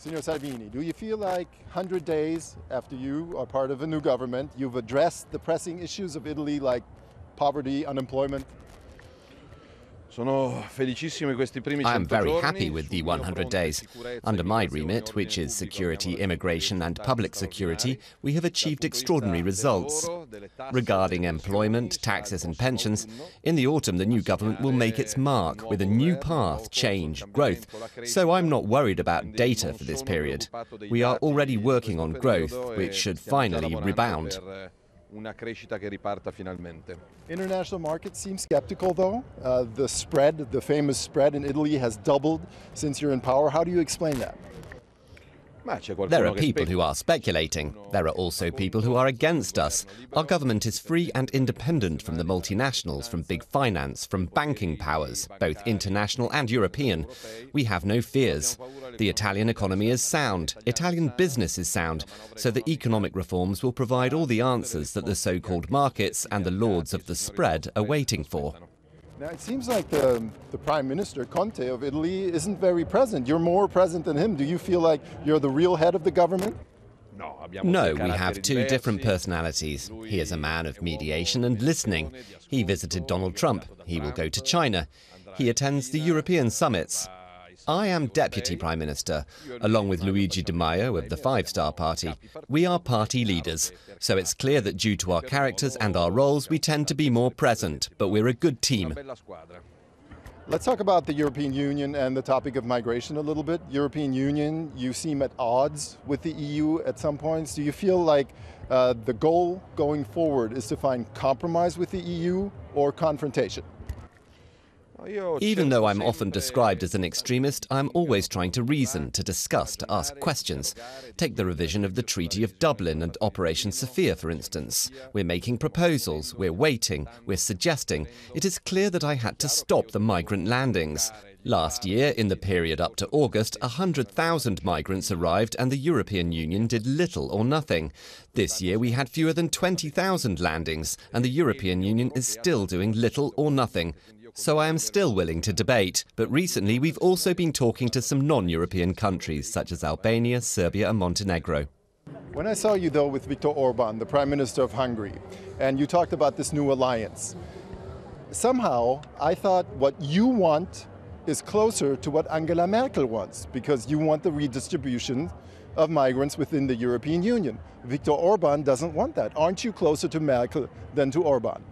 Signor Salvini, do you feel like 100 days after you are part of a new government, you've addressed the pressing issues of Italy like poverty, unemployment? I am very happy with the 100 days. Under my remit, which is security, immigration and public security, we have achieved extraordinary results. Regarding employment, taxes and pensions, in the autumn the new government will make its mark with a new path, change, growth. So I'm not worried about data for this period. We are already working on growth, which should finally rebound. una crescita che riparta finalmente. International markets seem skeptical though. Uh, the spread, the famous spread in Italy has doubled since you're in power. How do you explain that? There are people who are speculating. There are also people who are against us. Our government is free and independent from the multinationals, from big finance, from banking powers, both international and European. We have no fears. The Italian economy is sound. Italian business is sound. So the economic reforms will provide all the answers that the so called markets and the lords of the spread are waiting for. Now it seems like the, the Prime Minister Conte of Italy isn't very present. You're more present than him. Do you feel like you're the real head of the government? No, we have two different personalities. He is a man of mediation and listening. He visited Donald Trump. He will go to China. He attends the European summits. I am Deputy Prime Minister. Along with Luigi Di Maio of the Five Star Party, we are party leaders. So it's clear that due to our characters and our roles, we tend to be more present, but we're a good team. Let's talk about the European Union and the topic of migration a little bit. European Union, you seem at odds with the EU at some points. Do you feel like uh, the goal going forward is to find compromise with the EU or confrontation? Oh, Even though I'm often described as an extremist, I'm always trying to reason, to discuss, to ask questions. Take the revision of the Treaty of Dublin and Operation Sophia, for instance. We're making proposals, we're waiting, we're suggesting. It is clear that I had to stop the migrant landings. Last year, in the period up to August, 100,000 migrants arrived and the European Union did little or nothing. This year, we had fewer than 20,000 landings and the European Union is still doing little or nothing. So I am still willing to debate, but recently we've also been talking to some non-European countries such as Albania, Serbia and Montenegro. When I saw you though with Viktor Orban, the Prime Minister of Hungary, and you talked about this new alliance, somehow I thought what you want is closer to what Angela Merkel wants, because you want the redistribution of migrants within the European Union. Viktor Orban doesn't want that. Aren't you closer to Merkel than to Orban?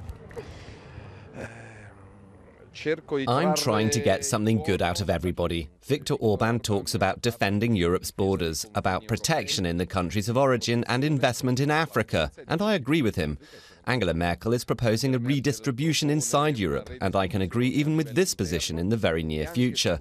I'm trying to get something good out of everybody. Viktor Orban talks about defending Europe's borders, about protection in the countries of origin and investment in Africa, and I agree with him. Angela Merkel is proposing a redistribution inside Europe, and I can agree even with this position in the very near future.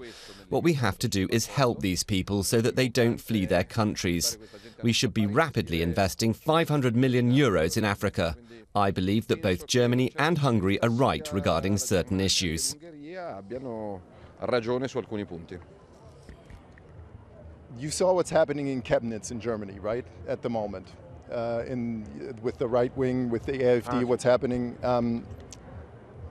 What we have to do is help these people so that they don't flee their countries. We should be rapidly investing 500 million euros in Africa. I believe that both Germany and Hungary are right regarding certain issues. You saw what's happening in cabinets in Germany, right, at the moment uh, in, with the right wing, with the AFD, what's happening. Um,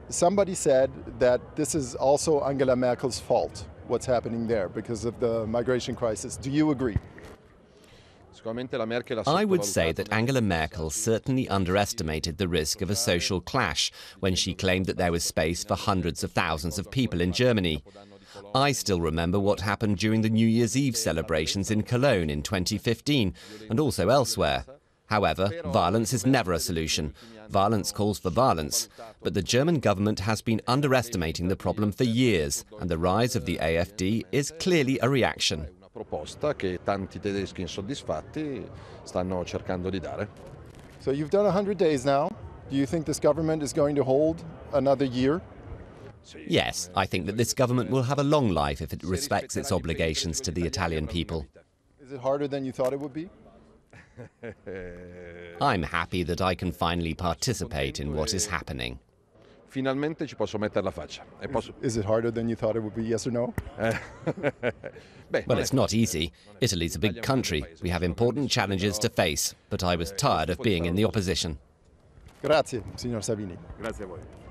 somebody said that this is also Angela Merkel's fault, what's happening there, because of the migration crisis. Do you agree? I would say that Angela Merkel certainly underestimated the risk of a social clash when she claimed that there was space for hundreds of thousands of people in Germany. I still remember what happened during the New Year's Eve celebrations in Cologne in 2015 and also elsewhere. However, violence is never a solution. Violence calls for violence. But the German government has been underestimating the problem for years, and the rise of the AFD is clearly a reaction. So you've done 100 days now. Do you think this government is going to hold another year? Yes, I think that this government will have a long life if it respects its obligations to the Italian people. Is it harder than you thought it would be? I'm happy that I can finally participate in what is happening. Finalmente ci posso mettere la faccia. Is it harder than you thought it would be, yes or no? well, it's not easy. Italy's a big country. We have important challenges to face, but I was tired of being in the opposition. Grazie, signor Savini. Grazie a voi.